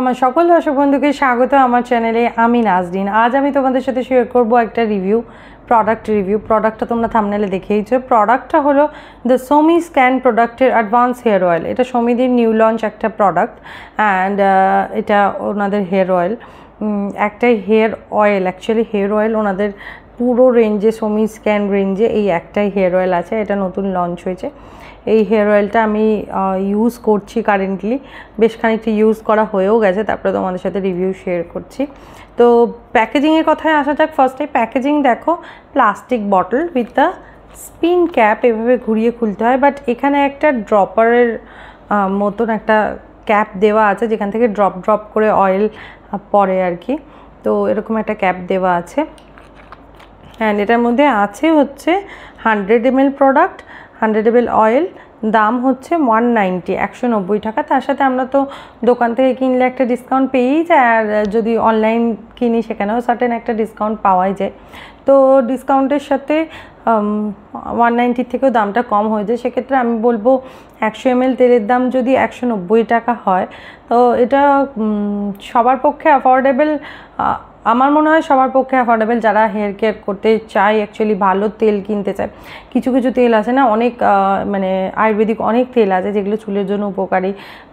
আমার সকল দর্শক বন্ধুকে স্বাগত আমার চ্যানেলে আমি নাজরিন আজ আমি তোমাদের সাথে শেয়ার করব একটা রিভিউ প্রোডাক্ট রিভিউ প্রোডাক্টটা তোমরা থামনেলে দেখেইছো প্রোডাক্টটা হলো দ্য সোমি স্ক্যান প্রোডাক্টের অ্যাডভান্স হেয়ার অয়েল এটা সোমিদের নিউ লঞ্চ একটা প্রোডাক্ট অ্যান্ড uh, এটা ওনাদের হেয়ার অয়েল একটাই hair oil actually hair oil ওনাদের পুরো রেঞ্জে সোমি স্ক্যান রেঞ্জে এই একটাই হেয়ার অয়েল আছে এটা নতুন লঞ্চ হয়েছে এই হেয়ার অয়েলটা আমি ইউজ করছি কারেন্টলি বেশ খানিকটি ইউজ করা হয়েও গেছে তারপরে তোমাদের সাথে রিভিউ শেয়ার করছি তো প্যাকেজিংয়ের কথায় আসা যাক ফার্স্টে প্যাকেজিং দেখো plastic bottle with the spin cap এভাবে ঘুরিয়ে খুলতে হয় বাট এখানে একটা ড্রপারের মতন একটা ক্যাপ দেওয়া আছে যেখান থেকে ড্রপ ড্রপ করে অয়েল পড়ে আর কি তো এরকম একটা ক্যাপ দেওয়া আছে অ্যান্ড এটার মধ্যে আছে হচ্ছে hundred M product hundred ML oil দাম হচ্ছে ওয়ান নাইনটি একশো নব্বই টাকা তার সাথে আমরা তো দোকান থেকে কিনলে একটা ডিসকাউন্ট পেয়েই যায় আর যদি অনলাইন কিনি সেখানেও সার্টেন একটা ডিসকাউন্ট পাওয়াই যায় তো ডিসকাউন্টের সাথে ওয়ান নাইনটির থেকেও দামটা কম হয়ে যায় সেক্ষেত্রে আমি বলবো একশো এমএল তেলের দাম যদি একশো নব্বই টাকা হয় তো এটা সবার পক্ষে অ্যাফোর্ডেবল আমার মনে হয় সবার পক্ষে অ্যাফোর্ডেবল যারা হেয়ার কেয়ার করতে চায় অ্যাকচুয়ালি ভালো তেল কিনতে চায় কিছু কিছু তেল আছে না অনেক মানে আয়ুর্বেদিক অনেক তেল আছে যেগুলো চুলের জন্য উপকারী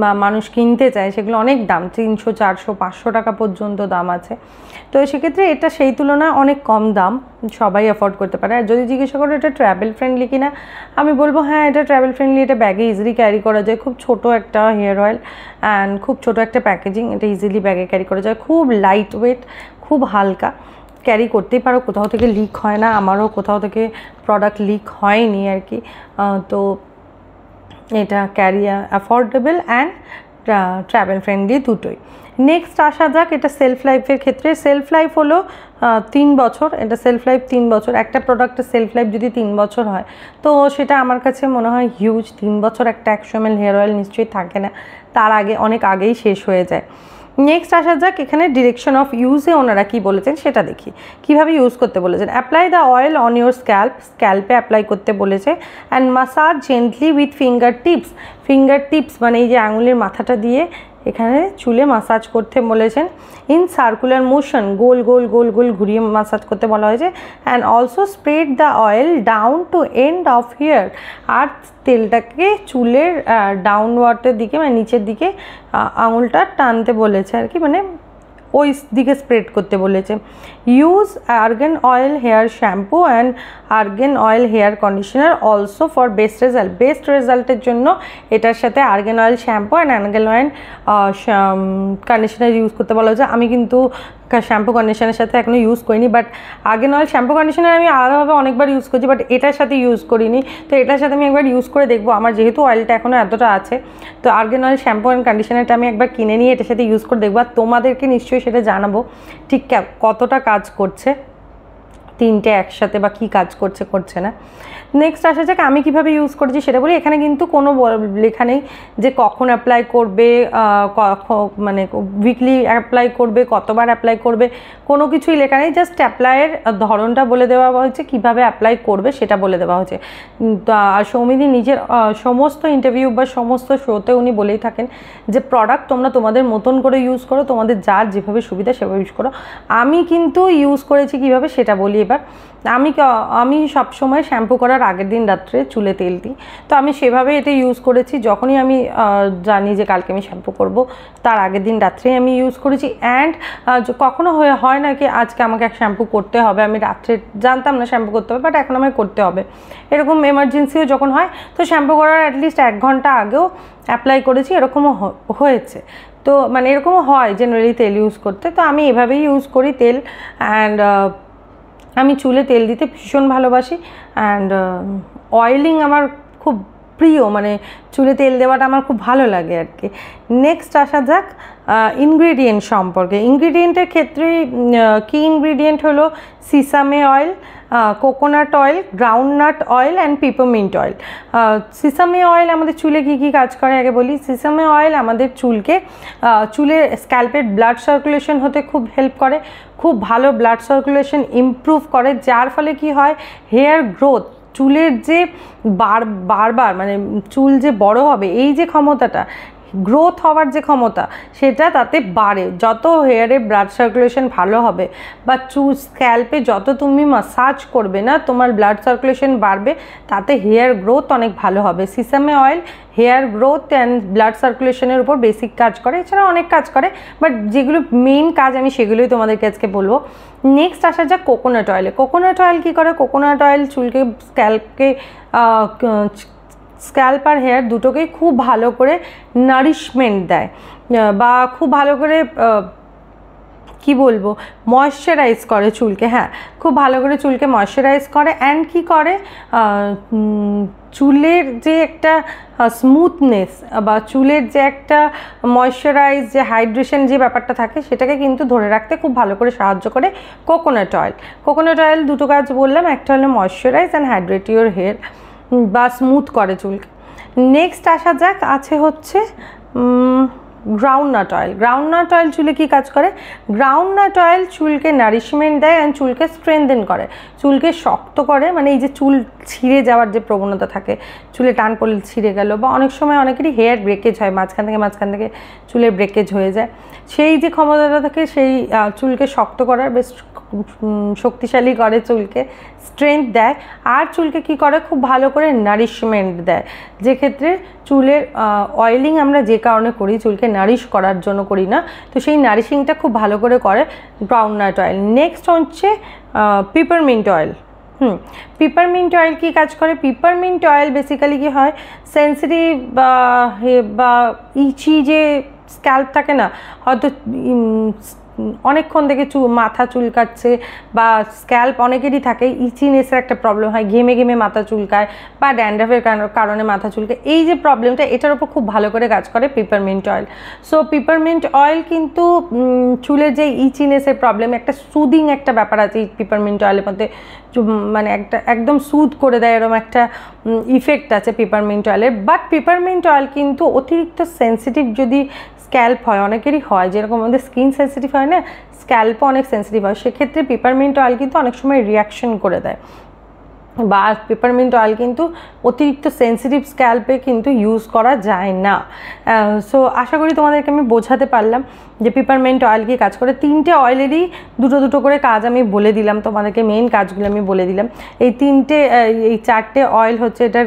বা মানুষ কিনতে চায় সেগুলো অনেক দাম তিনশো চারশো পাঁচশো টাকা পর্যন্ত দাম আছে তো সেক্ষেত্রে এটা সেই তুলনায় অনেক কম দাম সবাই অ্যাফোর্ড করতে পারে আর যদি জিজ্ঞাসা করো এটা ট্র্যাভেল ফ্রেন্ডলি কিনা আমি বলবো হ্যাঁ এটা ট্র্যাভেল ফ্রেন্ডলি এটা ব্যাগে ইজিলি ক্যারি করা যায় খুব ছোট একটা হেয়ার অয়েল অ্যান্ড খুব ছোট একটা প্যাকেজিং এটা ইজিলি ব্যাগে ক্যারি করা যায় খুব লাইট ওয়েট খুব হালকা ক্যারি করতেই পারো কোথাও থেকে লিক হয় না আমারও কোথাও থেকে প্রোডাক্ট লিক হয়নি আর কি তো এটা ক্যারি অ্যাফোর্ডেবল অ্যান্ড ট্রাভেল ফ্রেন্ডলি দুটোই নেক্সট আসা যাক এটা সেলফ লাইফের ক্ষেত্রে সেলফ লাইফ হলো তিন বছর এটা সেলফ লাইফ তিন বছর একটা প্রোডাক্টের সেলফ লাইফ যদি তিন বছর হয় তো সেটা আমার কাছে মনে হয় হিউজ তিন বছর একটা একশো এম এল হেয়ার অয়েল নিশ্চয়ই থাকে না তার আগে অনেক আগেই শেষ হয়ে যায় নেক্সট আসা যাক এখানে ডিরেকশন অফ ইউজে ওনারা কী বলেছেন সেটা দেখি কিভাবে ইউজ করতে বলেছেন apply the oil on your scalp স্ক্যাল্পে অ্যাপ্লাই করতে বলেছে and massage gently with finger tips finger tips মানে এই যে আঙুলের মাথাটা দিয়ে এখানে চুলে মাসাজ করতে বলেছেন ইন সার্কুলার মোশন গোল গোল গোল গোল ঘুরিয়ে মাসাজ করতে বলা হয়েছে and also spread the oil down to end of hair আর তেলটাকে চুলের ডাউনওয়ার্ডের দিকে মানে নিচের দিকে আঙুলটা টানতে বলেছে আর কি মানে ওই দিকে স্প্রেড করতে বলেছে Use argan oil hair shampoo and argan oil hair conditioner also for best result. Best result এর জন্য এটার সাথে argan oil shampoo and argan oil conditioner use করতে বলা হয়েছে আমি কিন্তু শ্যাম্পু কন্ডিশনের সাথে এখনও ইউজ করিনি বাট আগে অয়েল শ্যাম্পু কন্ডিশনার আমি আলাদাভাবে অনেকবার ইউজ করছি বাট এটার সাথে ইউজ করিনি তো এটার সাথে আমি একবার ইউজ করে দেখবো আমার যেহেতু অয়েলটা এখনও এতটা আছে তো আর্গেন নয় শ্যাম্পু অ্যান্ড কন্ডিশনারটা আমি একবার কিনে নিয়ে এটার সাথে ইউজ করে দেখবো আর তোমাদেরকে নিশ্চয়ই সেটা জানাবো ঠিক কতটা কাজ কাজ করছে তিনটে একসাথে বা কি কাজ করছে করছে না নেক্সট আসা যাক আমি কিভাবে ইউজ করেছি সেটা বলি এখানে কিন্তু কোনো লেখা নেই যে কখন অ্যাপ্লাই করবে মানে উইকলি অ্যাপ্লাই করবে কতবার অ্যাপ্লাই করবে কোনো কিছুই লেখা নেই জাস্ট অ্যাপ্লাইয়ের ধরনটা বলে দেওয়া হয়েছে কিভাবে অ্যাপ্লাই করবে সেটা বলে দেওয়া হয়েছে সৌমিদি নিজের সমস্ত ইন্টারভিউ বা সমস্ত শোতে উনি বলেই থাকেন যে প্রোডাক্ট তোমরা তোমাদের মতন করে ইউজ করো তোমাদের যার যেভাবে সুবিধা সেভাবে ইউজ করো আমি কিন্তু ইউজ করেছি কিভাবে সেটা বলি এবার আমি আমি সবসময় শ্যাম্পু করার আগের দিন রাত্রে চুলে তেল দিই তো আমি সেভাবে এটা ইউজ করেছি যখনই আমি জানি যে কালকে আমি শ্যাম্পু করব তার আগের দিন রাত্রেই আমি ইউজ করেছি অ্যান্ড কখনো হয়ে হয় না কি আজকে আমাকে এক শ্যাম্পু করতে হবে আমি রাত্রে জানতাম না শ্যাম্পু করতে হবে বাট এখন আমায় করতে হবে এরকম এমার্জেন্সিও যখন হয় তো শ্যাম্পু করার অ্যাটলিস্ট এক ঘন্টা আগেও অ্যাপ্লাই করেছি এরকমও হয়েছে তো মানে এরকমও হয় জেনারেলি তেল ইউজ করতে তো আমি এভাবেই ইউজ করি তেল অ্যান্ড আমি চুলে তেল দিতে ভীষণ ভালোবাসি অ্যান্ড অয়েলিং um, আমার খুব প্রিয় মানে চুলে তেল দেওয়াটা আমার খুব ভালো লাগে আর কি নেক্সট আসা যাক ইনগ্রিডিয়েন্ট সম্পর্কে ইনগ্রিডিয়েন্টের ক্ষেত্রে কি ইনগ্রিডিয়েন্ট হলো sesame oil coconut oil groundnut oil and peppermint oil sesame oil আমাদের চুলে কী কী কাজ করে আগে বলি সিসামে অয়েল আমাদের চুলকে চুলের স্ক্যালপেড ব্লাড সার্কুলেশন হতে খুব হেল্প করে খুব ভালো ব্লাড সার্কুলেশন ইম্প্রুভ করে যার ফলে কি হয় হেয়ার গ্রোথ চুলের যে বার বারবার মানে চুল যে বড় হবে এই যে ক্ষমতাটা গ্রোথ হওয়ার যে ক্ষমতা সেটা তাতে বাড়ে যত হেয়ারে ব্লাড সার্কুলেশন ভালো হবে বা চু স্ক্যাল্পে যত তুমি মাসাজ করবে না তোমার ব্লাড সার্কুলেশন বাড়বে তাতে হেয়ার গ্রোথ অনেক ভালো হবে sesame oil hair growth and blood সার্কুলেশনের উপর বেসিক কাজ করে এছাড়া অনেক কাজ করে বাট যেগুলো মেইন কাজ আমি সেগুলোই তোমাদেরকে আজকে বলবো নেক্সট আসা যাক কোকোনাট অয়েলে কোকোনাট অয়েল কী করে কোকোনাট অয়েল চুলকে স্ক্যাল্পকে স্ক্যাল্প আর হেয়ার দুটোকেই খুব ভালো করে নারিশমেন্ট দেয় বা খুব ভালো করে কি বলবো ময়শ্চারাইজ করে চুলকে হ্যাঁ খুব ভালো করে চুলকে ময়শ্চারাইজ করে অ্যান্ড কি করে চুলের যে একটা স্মুথনেস বা চুলের যে একটা ময়শ্চারাইজ যে হাইড্রেশন যে ব্যাপারটা থাকে সেটাকে কিন্তু ধরে রাখতে খুব ভালো করে সাহায্য করে কোকোনাট অয়েল কোকোনাট অয়েল দুটো কাজ বললাম একটা হলো moisturise and hydrate your hair বা স্মুথ করে চুলকে নেক্সট আসা যাক আছে হচ্ছে গ্রাউন্ডনাট অয়েল গ্রাউন্ডনাট অয়েল চুলে কি কাজ করে গ্রাউন্ডনাট অয়েল চুলকে নারিশমেন্ট দেয় অ্যান্ড চুলকে স্ট্রেংথেন করে চুলকে শক্ত করে মানে এই যে চুল ছিঁড়ে যাওয়ার যে প্রবণতা থাকে চুলে টান পড়লে ছিঁড়ে গেল বা অনেক সময় অনেকেরই হেয়ার ব্রেকেজ হয় মাঝখান থেকে মাঝখান থেকে চুলের ব্রেকেজ হয়ে যায় সেই যে ক্ষমতাটা থাকে সেই চুলকে শক্ত করার বেশ শক্তিশালী করে চুলকে স্ট্রেংথ দেয় আর চুলকে কি করে খুব ভালো করে নারিশমেন্ট দেয় যে ক্ষেত্রে চুলের অয়েলিং আমরা যে কারণে করি চুলকে নারিশ করার জন্য করি না তো সেই নারিশিংটা খুব ভালো করে করে ব্রাউন নাট অয়েল নেক্সট হচ্ছে peppermint oil hmm peppermint oil কি কাজ করে পিপারমিন্ট অয়েল বেসিক্যালি কী হয় সেন্সিটিভ বা ইচি যে স্ক্যাল্প থাকে না হয়তো অনেকক্ষণ থেকে চু মাথা চুলকাচ্ছে বা স্ক্যাল্প অনেকেরই থাকে ইচিনেসের একটা প্রবলেম হয় ঘেমে ঘেমে মাথা চুলকায় বা ড্যান্ডাফের কারণে মাথা চুলকায় এই যে প্রবলেমটা এটার ওপর খুব ভালো করে কাজ করে peppermint oil so peppermint oil কিন্তু চুলের যে ইচিনেসের প্রবলেম একটা সুদিং একটা ব্যাপার আছে পিপারমিন্ট অয়েলের মধ্যে মানে একটা একদম সুদ করে দেয় এরকম একটা ইফেক্ট আছে পিপারমিন্ট অয়েলের বাট পিপারমিন্ট অয়েল কিন্তু অতিরিক্ত সেন্সিটিভ যদি স্ক্যাল্প হয় অনেকেরই হয় যেরকম আমাদের স্কিন সেন্সিটিভ হয় না স্ক্যাল্পও অনেক সেন্সিটিভ হয় সেক্ষেত্রে পেপারমিন্ট অয়েল কিন্তু অনেক সময় রিয়াকশন করে দেয় বা পেপারমিন্ট অয়েল কিন্তু অতিরিক্ত সেন্সিটিভ স্ক্যাল্পে কিন্তু ইউজ করা যায় না সো আশা করি তোমাদেরকে আমি বোঝাতে পারলাম যে পেপারমেন্ট অয়েল কি কাজ করে তিনটে অয়েলেরই দুটো দুটো করে কাজ আমি বলে দিলাম তোমাদেরকে মেন কাজগুলো আমি বলে দিলাম এই তিনটে এই চারটে অয়েল হচ্ছে এটার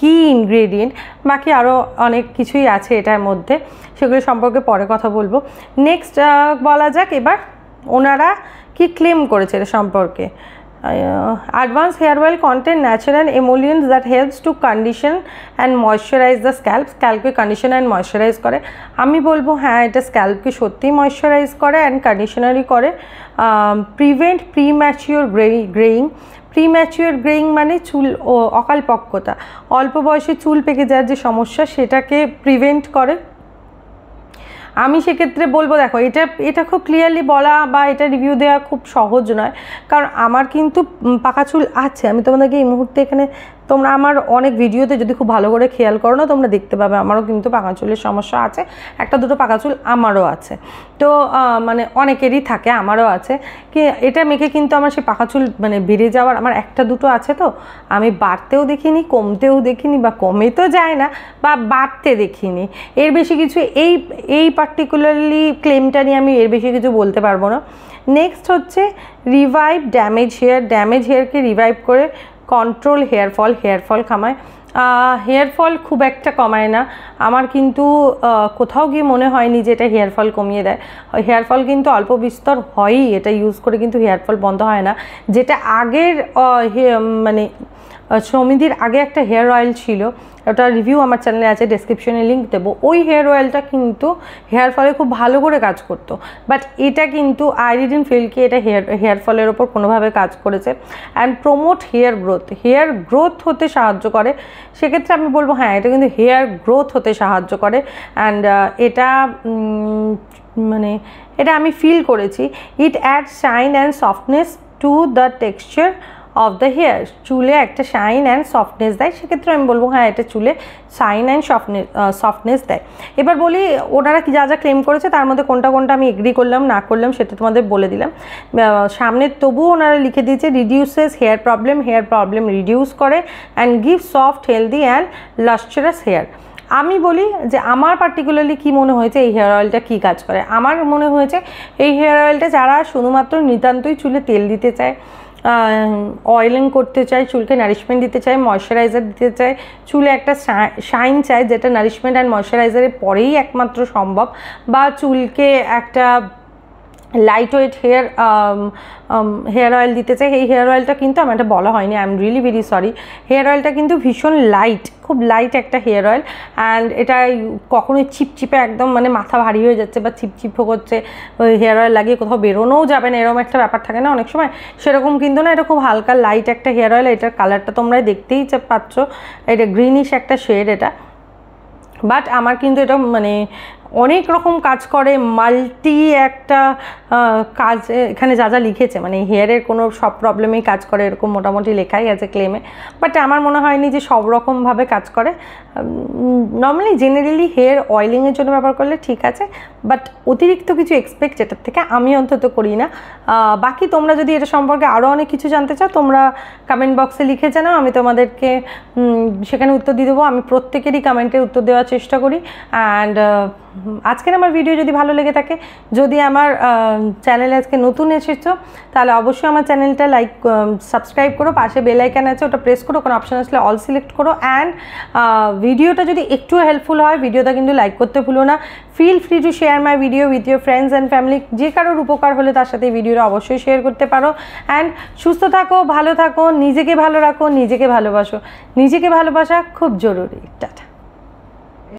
কী ইনগ্রেডিয়েন্ট বাকি আরও অনেক কিছুই আছে এটার মধ্যে সেগুলো সম্পর্কে পরে কথা বলবো নেক্সট বলা যাক এবার ওনারা কি ক্লেম করেছে এটা সম্পর্কে advance hair oil content contain natural that helps to condition and and the scalp scalp স্ক্যাল্পকে কন্ডিশন অ্যান্ড ময়শ্চারাইজ করে আমি বলবো হ্যাঁ এটা স্ক্যাল্পকে সত্যিই ময়শ্চারাইজ করে অ্যান্ড কন্ডিশনারই করে prevent premature grey greying premature greying মানে চুল ও অকালপক্কতা অল্প বয়সে চুল পেকে যাওয়ার যে সমস্যা সেটাকে প্রিভেন্ট করে আমি সেক্ষেত্রে বলবো দেখো এটা এটা খুব ক্লিয়ারলি বলা বা এটা রিভিউ দেওয়া খুব সহজ নয় কারণ আমার কিন্তু পাকা চুল আছে আমি তোমাদেরকে এই মুহূর্তে এখানে তোমরা আমার অনেক ভিডিওতে যদি খুব ভালো করে খেয়াল করো না তোমরা দেখতে পাবে আমারও কিন্তু পাকা চুলের সমস্যা আছে একটা দুটো পাকা চুল আমারও আছে তো মানে অনেকেরই থাকে আমারও আছে কি এটা মেখে কিন্তু আমার সেই পাকা চুল মানে বেড়ে যাওয়ার আমার একটা দুটো আছে তো আমি বাড়তেও দেখিনি কমতেও দেখিনি বা কমে তো যায় না বা বাড়তে দেখিনি এর বেশি কিছু এই এই পার্টিকুলারলি ক্লেমটা নিয়ে আমি এর বেশি কিছু বলতে পারবো না নেক্সট হচ্ছে রিভাইভ ড্যামেজ হেয়ার ড্যামেজ হেয়ারকে রিভাইভ করে কন্ট্রোল হেয়ার ফল ফল খামায় কামায় ফল খুব একটা কমায় না আমার কিন্তু কোথাও গিয়ে মনে হয়নি যে এটা হেয়ার ফল কমিয়ে দেয় হেয়ার ফল কিন্তু অল্প বিস্তর হয়ই এটা ইউজ করে কিন্তু হেয়ার ফল বন্ধ হয় না যেটা আগের মানে সৌমিদির আগে একটা হেয়ার অয়েল ছিল ওটা রিভিউ আমার চ্যানেলে আছে ডেসক্রিপশনে লিঙ্ক দেবো ওই হেয়ার অয়েলটা কিন্তু হেয়ার ফলে খুব ভালো করে কাজ করতো বাট এটা কিন্তু আইরিডিন ফিল্ডকে এটা হেয়ার হেয়ার ফলের ওপর কোনোভাবে কাজ করেছে and promote hair growth hair growth হতে সাহায্য করে সেক্ষেত্রে আমি বলবো হ্যাঁ এটা কিন্তু হেয়ার গ্রোথ হতে সাহায্য করে অ্যান্ড এটা মানে এটা আমি ফিল করেছি it add shine and softness to the texture of the hair চুলে একটা শাইন অ্যান্ড সফটনেস দেয় সেক্ষেত্রে আমি বলবো হ্যাঁ এটা চুলে শাইন অ্যান্ড সফটনেস সফটনেস দেয় এবার বলি ওনারা কি যা যা ক্লেম করেছে তার মধ্যে কোনটা কোনটা আমি এগ্রি করলাম না করলাম সেটা তোমাদের বলে দিলাম সামনে তবুও ওনারা লিখে দিয়েছে reduces hair problem hair problem reduce করে and give soft healthy and lustrous hair আমি বলি যে আমার পার্টিকুলারলি কি মনে হয়েছে এই হেয়ার অয়েলটা কী কাজ করে আমার মনে হয়েছে এই হেয়ার অয়েলটা যারা শুধুমাত্র নিতান্তই চুলে তেল দিতে চায় অয়েলিং করতে চাই চুলকে নারিশমেন্ট দিতে চাই ময়শ্চারাইজার দিতে চাই চুলে একটা শাইন চাই যেটা নারিশমেন্ট অ্যান্ড ময়শ্চারাইজারের পরেই একমাত্র সম্ভব বা চুলকে একটা lightweight hair hair oil দিতে চাই এই হেয়ার অয়েলটা কিন্তু আমার এটা বলা হয়নি I am really very sorry hair অয়েলটা কিন্তু ভীষণ লাইট খুব লাইট একটা হেয়ার অয়েল অ্যান্ড এটা কখনোই চিপচিপে একদম মানে মাথা ভারী হয়ে যাচ্ছে বা চিপচিপ করছে হেয়ার অয়েল লাগিয়ে কোথাও বেরোনোও যাবে না এরকম একটা ব্যাপার থাকে না অনেক সময় সেরকম কিন্তু না এটা খুব হালকা লাইট একটা হেয়ার অয়েল এটার কালারটা তোমরা দেখতেই পাচ্ছ এটা গ্রিনিশ একটা শেড এটা বাট আমার কিন্তু এটা মানে অনেক রকম কাজ করে মাল্টি একটা কাজ এখানে যা যা লিখেছে মানে হেয়ারের কোনো সব প্রবলেমেই কাজ করে এরকম মোটামুটি লেখাই আছে ক্লেমে বাট আমার মনে হয়নি যে সব রকমভাবে কাজ করে নর্মালি জেনারেলি হেয়ার অয়েলিংয়ের জন্য ব্যবহার করলে ঠিক আছে বাট অতিরিক্ত কিছু এক্সপেক্ট যেটার থেকে আমি অন্তত করি না বাকি তোমরা যদি এটা সম্পর্কে আরও অনেক কিছু জানতে চাও তোমরা কমেন্ট বক্সে লিখে জানাও আমি তোমাদেরকে সেখানে উত্তর দিয়ে দেবো আমি প্রত্যেকেরই কমেন্টের উত্তর দেওয়ার চেষ্টা করি অ্যান্ড আজকের আমার ভিডিও যদি ভালো লেগে থাকে যদি আমার চ্যানেলে আজকে নতুন এসেছো তাহলে অবশ্যই আমার চ্যানেলটা লাইক সাবস্ক্রাইব করো পাশে বেলাইকান আছে ওটা প্রেস করো কোনো অপশান আসলে অল সিলেক্ট করো অ্যান্ড ভিডিওটা যদি একটু হেল্পফুল হয় ভিডিওটা কিন্তু লাইক করতে ভুলো না feel free to share my video with your friends and family যে কারোর উপকার হলে তার সাথে ভিডিওটা অবশ্যই শেয়ার করতে পারো অ্যান্ড সুস্থ থাকো ভালো থাকো নিজেকে ভালো রাখো নিজেকে ভালোবাসো নিজেকে ভালোবাসা খুব জরুরি টাটা